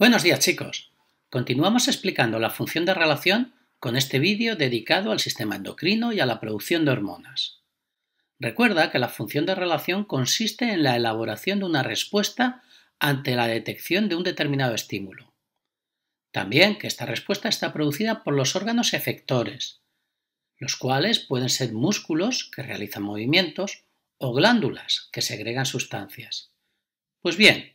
Buenos días chicos. Continuamos explicando la función de relación con este vídeo dedicado al sistema endocrino y a la producción de hormonas. Recuerda que la función de relación consiste en la elaboración de una respuesta ante la detección de un determinado estímulo. También que esta respuesta está producida por los órganos efectores, los cuales pueden ser músculos que realizan movimientos o glándulas que segregan sustancias. Pues bien,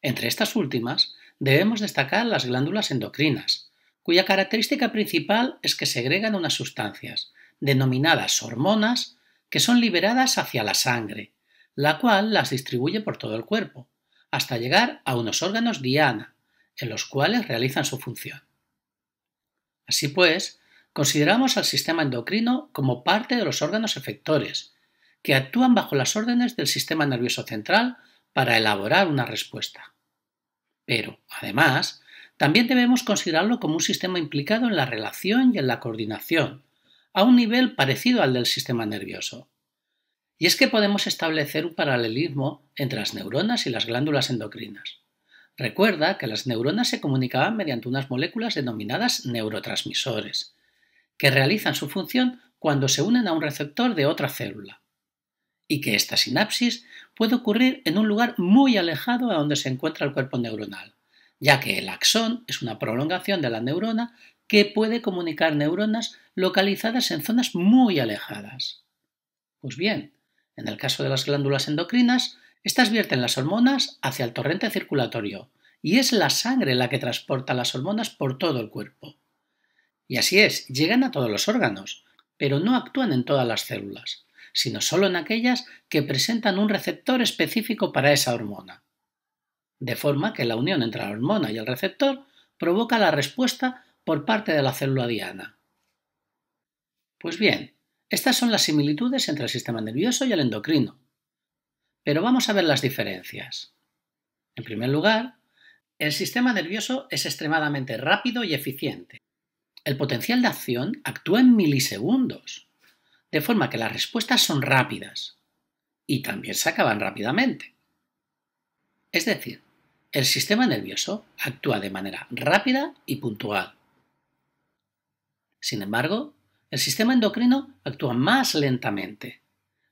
entre estas últimas debemos destacar las glándulas endocrinas, cuya característica principal es que segregan unas sustancias, denominadas hormonas, que son liberadas hacia la sangre, la cual las distribuye por todo el cuerpo, hasta llegar a unos órganos diana, en los cuales realizan su función. Así pues, consideramos al sistema endocrino como parte de los órganos efectores, que actúan bajo las órdenes del sistema nervioso central para elaborar una respuesta. Pero, además, también debemos considerarlo como un sistema implicado en la relación y en la coordinación, a un nivel parecido al del sistema nervioso. Y es que podemos establecer un paralelismo entre las neuronas y las glándulas endocrinas. Recuerda que las neuronas se comunicaban mediante unas moléculas denominadas neurotransmisores, que realizan su función cuando se unen a un receptor de otra célula, y que esta sinapsis puede ocurrir en un lugar muy alejado a donde se encuentra el cuerpo neuronal, ya que el axón es una prolongación de la neurona que puede comunicar neuronas localizadas en zonas muy alejadas. Pues bien, en el caso de las glándulas endocrinas, estas vierten las hormonas hacia el torrente circulatorio y es la sangre la que transporta las hormonas por todo el cuerpo. Y así es, llegan a todos los órganos, pero no actúan en todas las células, sino solo en aquellas que presentan un receptor específico para esa hormona. De forma que la unión entre la hormona y el receptor provoca la respuesta por parte de la célula diana. Pues bien, estas son las similitudes entre el sistema nervioso y el endocrino. Pero vamos a ver las diferencias. En primer lugar, el sistema nervioso es extremadamente rápido y eficiente. El potencial de acción actúa en milisegundos de forma que las respuestas son rápidas y también se acaban rápidamente. Es decir, el sistema nervioso actúa de manera rápida y puntual. Sin embargo, el sistema endocrino actúa más lentamente.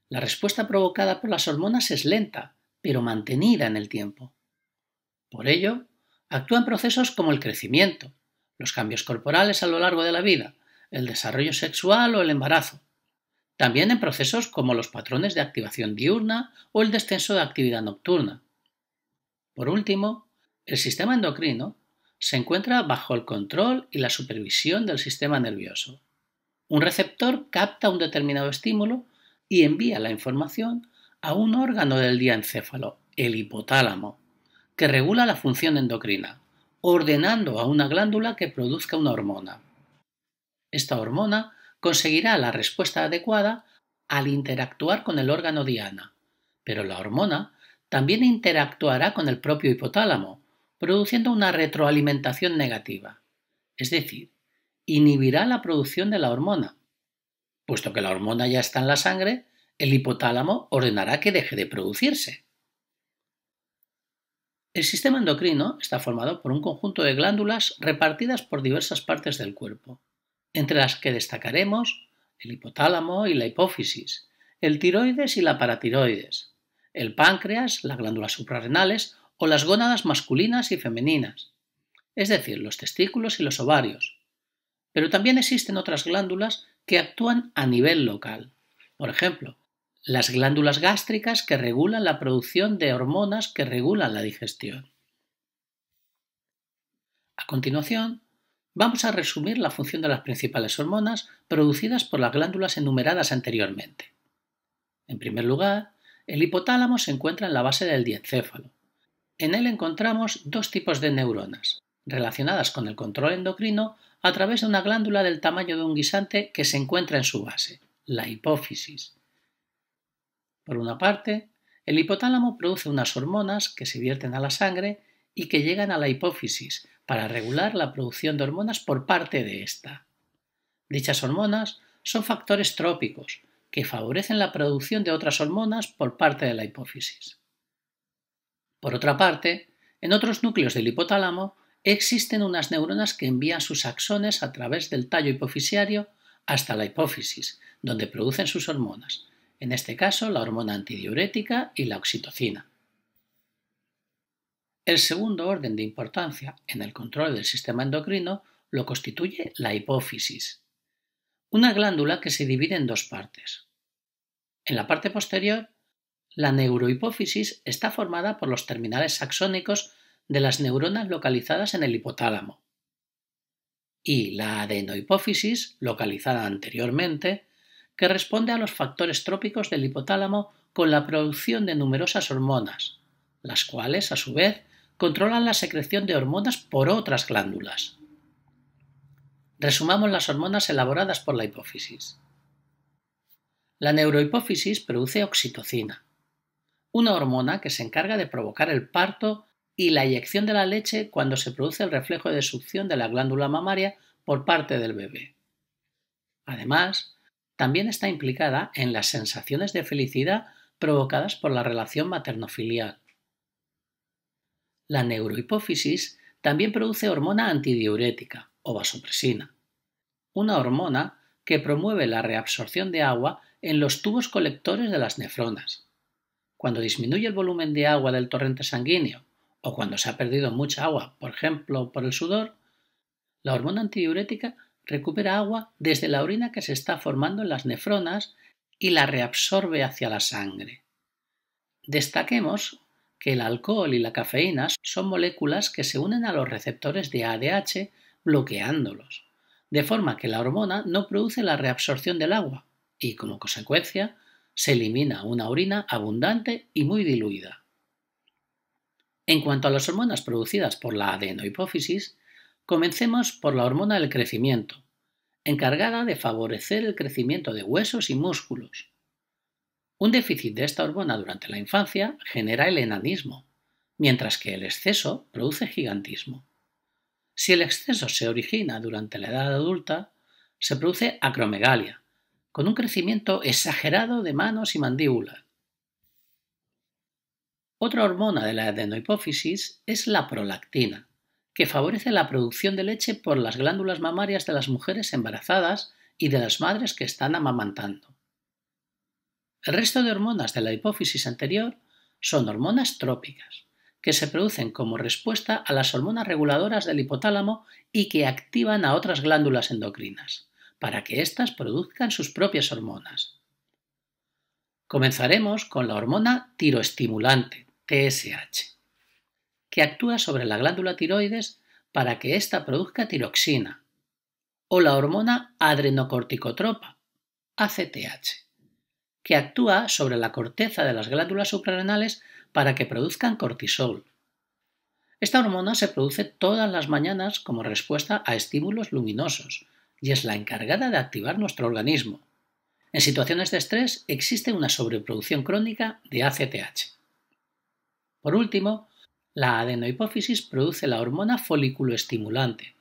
La respuesta provocada por las hormonas es lenta, pero mantenida en el tiempo. Por ello, actúan procesos como el crecimiento, los cambios corporales a lo largo de la vida, el desarrollo sexual o el embarazo, también en procesos como los patrones de activación diurna o el descenso de actividad nocturna. Por último, el sistema endocrino se encuentra bajo el control y la supervisión del sistema nervioso. Un receptor capta un determinado estímulo y envía la información a un órgano del diencéfalo, el hipotálamo, que regula la función endocrina, ordenando a una glándula que produzca una hormona. Esta hormona conseguirá la respuesta adecuada al interactuar con el órgano diana, pero la hormona también interactuará con el propio hipotálamo, produciendo una retroalimentación negativa, es decir, inhibirá la producción de la hormona. Puesto que la hormona ya está en la sangre, el hipotálamo ordenará que deje de producirse. El sistema endocrino está formado por un conjunto de glándulas repartidas por diversas partes del cuerpo, entre las que destacaremos el hipotálamo y la hipófisis, el tiroides y la paratiroides, el páncreas, las glándulas suprarrenales o las gónadas masculinas y femeninas, es decir, los testículos y los ovarios. Pero también existen otras glándulas que actúan a nivel local. Por ejemplo, las glándulas gástricas que regulan la producción de hormonas que regulan la digestión. A continuación, Vamos a resumir la función de las principales hormonas producidas por las glándulas enumeradas anteriormente. En primer lugar, el hipotálamo se encuentra en la base del diencéfalo. En él encontramos dos tipos de neuronas, relacionadas con el control endocrino a través de una glándula del tamaño de un guisante que se encuentra en su base, la hipófisis. Por una parte, el hipotálamo produce unas hormonas que se vierten a la sangre y que llegan a la hipófisis, para regular la producción de hormonas por parte de esta. Dichas hormonas son factores trópicos que favorecen la producción de otras hormonas por parte de la hipófisis. Por otra parte, en otros núcleos del hipotálamo existen unas neuronas que envían sus axones a través del tallo hipofisiario hasta la hipófisis, donde producen sus hormonas, en este caso la hormona antidiurética y la oxitocina. El segundo orden de importancia en el control del sistema endocrino lo constituye la hipófisis, una glándula que se divide en dos partes. En la parte posterior, la neurohipófisis está formada por los terminales axónicos de las neuronas localizadas en el hipotálamo y la adenohipófisis, localizada anteriormente, que responde a los factores trópicos del hipotálamo con la producción de numerosas hormonas, las cuales, a su vez, controlan la secreción de hormonas por otras glándulas. Resumamos las hormonas elaboradas por la hipófisis. La neurohipófisis produce oxitocina, una hormona que se encarga de provocar el parto y la eyección de la leche cuando se produce el reflejo de succión de la glándula mamaria por parte del bebé. Además, también está implicada en las sensaciones de felicidad provocadas por la relación maternofilial. La neurohipófisis también produce hormona antidiurética o vasopresina, una hormona que promueve la reabsorción de agua en los tubos colectores de las nefronas. Cuando disminuye el volumen de agua del torrente sanguíneo o cuando se ha perdido mucha agua, por ejemplo por el sudor, la hormona antidiurética recupera agua desde la orina que se está formando en las nefronas y la reabsorbe hacia la sangre. Destaquemos que el alcohol y la cafeína son moléculas que se unen a los receptores de ADH bloqueándolos, de forma que la hormona no produce la reabsorción del agua y, como consecuencia, se elimina una orina abundante y muy diluida. En cuanto a las hormonas producidas por la adenohipófisis, comencemos por la hormona del crecimiento, encargada de favorecer el crecimiento de huesos y músculos, un déficit de esta hormona durante la infancia genera el enanismo, mientras que el exceso produce gigantismo. Si el exceso se origina durante la edad adulta, se produce acromegalia, con un crecimiento exagerado de manos y mandíbula. Otra hormona de la adenohipófisis es la prolactina, que favorece la producción de leche por las glándulas mamarias de las mujeres embarazadas y de las madres que están amamantando. El resto de hormonas de la hipófisis anterior son hormonas trópicas, que se producen como respuesta a las hormonas reguladoras del hipotálamo y que activan a otras glándulas endocrinas, para que éstas produzcan sus propias hormonas. Comenzaremos con la hormona tiroestimulante, TSH, que actúa sobre la glándula tiroides para que ésta produzca tiroxina, o la hormona adrenocorticotropa, ACTH que actúa sobre la corteza de las glándulas suprarrenales para que produzcan cortisol. Esta hormona se produce todas las mañanas como respuesta a estímulos luminosos y es la encargada de activar nuestro organismo. En situaciones de estrés existe una sobreproducción crónica de ACTH. Por último, la adenohipófisis produce la hormona estimulante,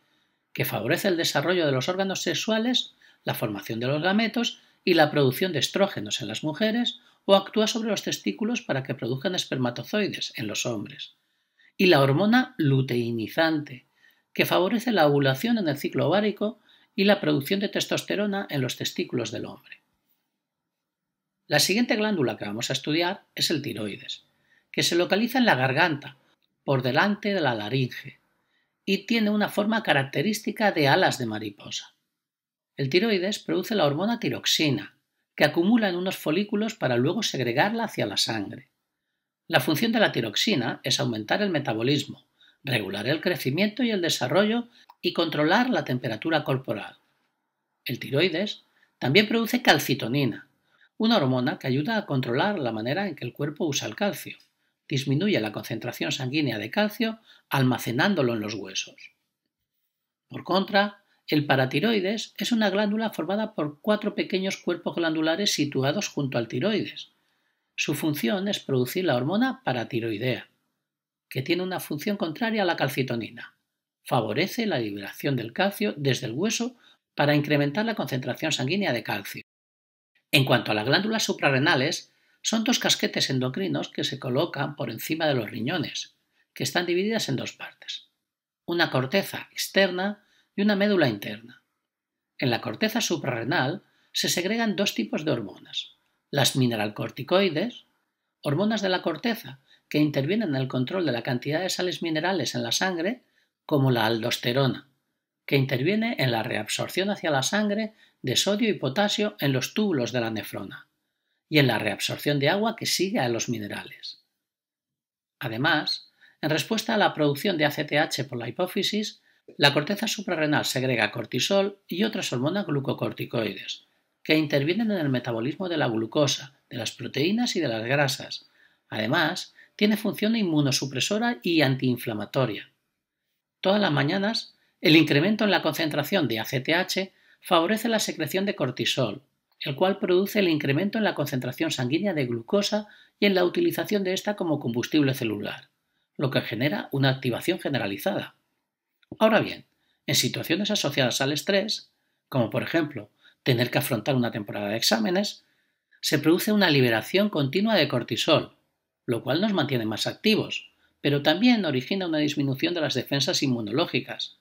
que favorece el desarrollo de los órganos sexuales, la formación de los gametos y la producción de estrógenos en las mujeres o actúa sobre los testículos para que produzcan espermatozoides en los hombres. Y la hormona luteinizante, que favorece la ovulación en el ciclo ovárico y la producción de testosterona en los testículos del hombre. La siguiente glándula que vamos a estudiar es el tiroides, que se localiza en la garganta, por delante de la laringe, y tiene una forma característica de alas de mariposa. El tiroides produce la hormona tiroxina, que acumula en unos folículos para luego segregarla hacia la sangre. La función de la tiroxina es aumentar el metabolismo, regular el crecimiento y el desarrollo y controlar la temperatura corporal. El tiroides también produce calcitonina, una hormona que ayuda a controlar la manera en que el cuerpo usa el calcio. Disminuye la concentración sanguínea de calcio almacenándolo en los huesos. Por contra, el paratiroides es una glándula formada por cuatro pequeños cuerpos glandulares situados junto al tiroides. Su función es producir la hormona paratiroidea, que tiene una función contraria a la calcitonina. Favorece la liberación del calcio desde el hueso para incrementar la concentración sanguínea de calcio. En cuanto a las glándulas suprarrenales, son dos casquetes endocrinos que se colocan por encima de los riñones, que están divididas en dos partes. Una corteza externa y una médula interna. En la corteza suprarrenal se segregan dos tipos de hormonas, las mineralcorticoides, hormonas de la corteza que intervienen en el control de la cantidad de sales minerales en la sangre, como la aldosterona, que interviene en la reabsorción hacia la sangre de sodio y potasio en los túbulos de la nefrona, y en la reabsorción de agua que sigue a los minerales. Además, en respuesta a la producción de ACTH por la hipófisis, la corteza suprarrenal segrega cortisol y otras hormonas glucocorticoides, que intervienen en el metabolismo de la glucosa, de las proteínas y de las grasas. Además, tiene función inmunosupresora y antiinflamatoria. Todas las mañanas, el incremento en la concentración de ACTH favorece la secreción de cortisol, el cual produce el incremento en la concentración sanguínea de glucosa y en la utilización de esta como combustible celular, lo que genera una activación generalizada. Ahora bien, en situaciones asociadas al estrés, como por ejemplo tener que afrontar una temporada de exámenes, se produce una liberación continua de cortisol, lo cual nos mantiene más activos, pero también origina una disminución de las defensas inmunológicas,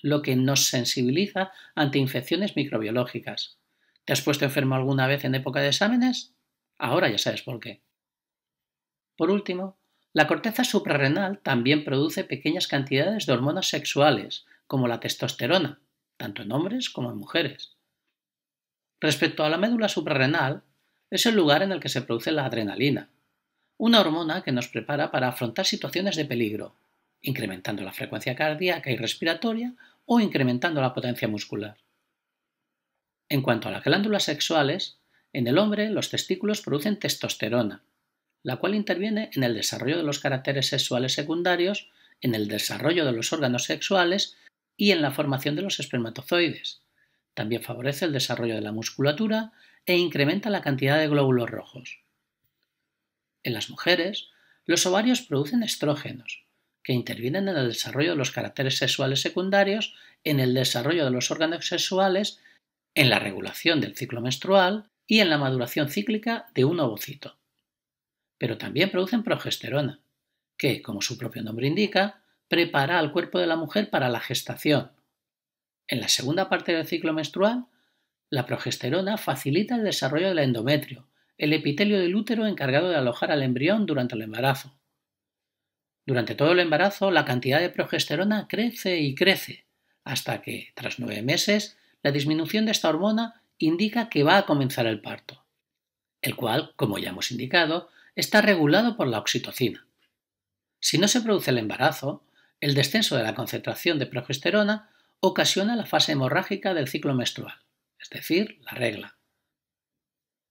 lo que nos sensibiliza ante infecciones microbiológicas. ¿Te has puesto enfermo alguna vez en época de exámenes? Ahora ya sabes por qué. Por último, la corteza suprarrenal también produce pequeñas cantidades de hormonas sexuales, como la testosterona, tanto en hombres como en mujeres. Respecto a la médula suprarrenal, es el lugar en el que se produce la adrenalina, una hormona que nos prepara para afrontar situaciones de peligro, incrementando la frecuencia cardíaca y respiratoria o incrementando la potencia muscular. En cuanto a las glándulas sexuales, en el hombre los testículos producen testosterona, la cual interviene en el desarrollo de los caracteres sexuales secundarios, en el desarrollo de los órganos sexuales y en la formación de los espermatozoides. También favorece el desarrollo de la musculatura e incrementa la cantidad de glóbulos rojos. En las mujeres, los ovarios producen estrógenos, que intervienen en el desarrollo de los caracteres sexuales secundarios, en el desarrollo de los órganos sexuales, en la regulación del ciclo menstrual y en la maduración cíclica de un ovocito pero también producen progesterona, que, como su propio nombre indica, prepara al cuerpo de la mujer para la gestación. En la segunda parte del ciclo menstrual, la progesterona facilita el desarrollo del endometrio, el epitelio del útero encargado de alojar al embrión durante el embarazo. Durante todo el embarazo, la cantidad de progesterona crece y crece, hasta que, tras nueve meses, la disminución de esta hormona indica que va a comenzar el parto, el cual, como ya hemos indicado, está regulado por la oxitocina. Si no se produce el embarazo, el descenso de la concentración de progesterona ocasiona la fase hemorrágica del ciclo menstrual, es decir, la regla.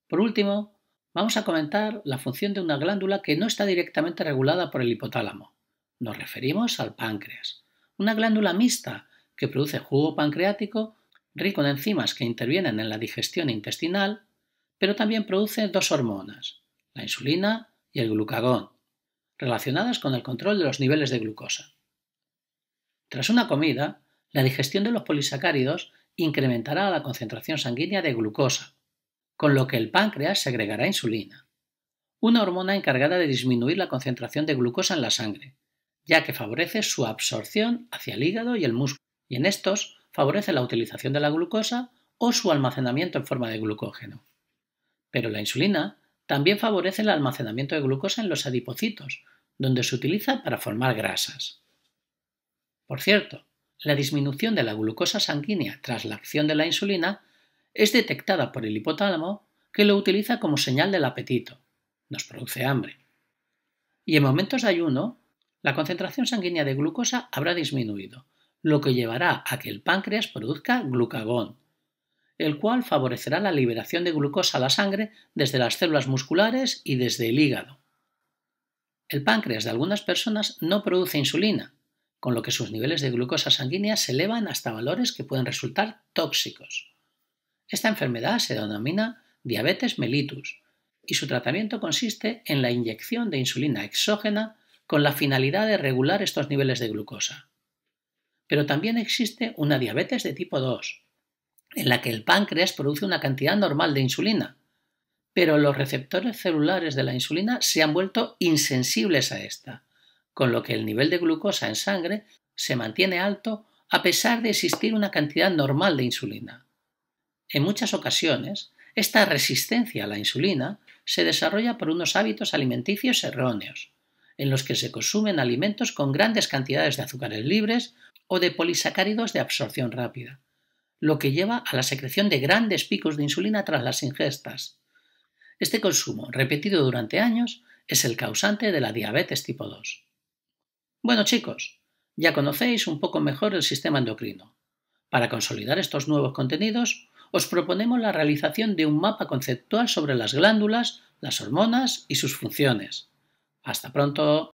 Por último, vamos a comentar la función de una glándula que no está directamente regulada por el hipotálamo. Nos referimos al páncreas, una glándula mixta que produce jugo pancreático rico en enzimas que intervienen en la digestión intestinal, pero también produce dos hormonas, insulina y el glucagón, relacionadas con el control de los niveles de glucosa. Tras una comida, la digestión de los polisacáridos incrementará la concentración sanguínea de glucosa, con lo que el páncreas segregará insulina, una hormona encargada de disminuir la concentración de glucosa en la sangre, ya que favorece su absorción hacia el hígado y el músculo, y en estos favorece la utilización de la glucosa o su almacenamiento en forma de glucógeno. Pero la insulina también favorece el almacenamiento de glucosa en los adipocitos, donde se utiliza para formar grasas. Por cierto, la disminución de la glucosa sanguínea tras la acción de la insulina es detectada por el hipotálamo, que lo utiliza como señal del apetito. Nos produce hambre. Y en momentos de ayuno, la concentración sanguínea de glucosa habrá disminuido, lo que llevará a que el páncreas produzca glucagón, el cual favorecerá la liberación de glucosa a la sangre desde las células musculares y desde el hígado. El páncreas de algunas personas no produce insulina, con lo que sus niveles de glucosa sanguínea se elevan hasta valores que pueden resultar tóxicos. Esta enfermedad se denomina diabetes mellitus y su tratamiento consiste en la inyección de insulina exógena con la finalidad de regular estos niveles de glucosa. Pero también existe una diabetes de tipo 2, en la que el páncreas produce una cantidad normal de insulina, pero los receptores celulares de la insulina se han vuelto insensibles a esta, con lo que el nivel de glucosa en sangre se mantiene alto a pesar de existir una cantidad normal de insulina. En muchas ocasiones, esta resistencia a la insulina se desarrolla por unos hábitos alimenticios erróneos, en los que se consumen alimentos con grandes cantidades de azúcares libres o de polisacáridos de absorción rápida, lo que lleva a la secreción de grandes picos de insulina tras las ingestas. Este consumo, repetido durante años, es el causante de la diabetes tipo 2. Bueno chicos, ya conocéis un poco mejor el sistema endocrino. Para consolidar estos nuevos contenidos, os proponemos la realización de un mapa conceptual sobre las glándulas, las hormonas y sus funciones. Hasta pronto.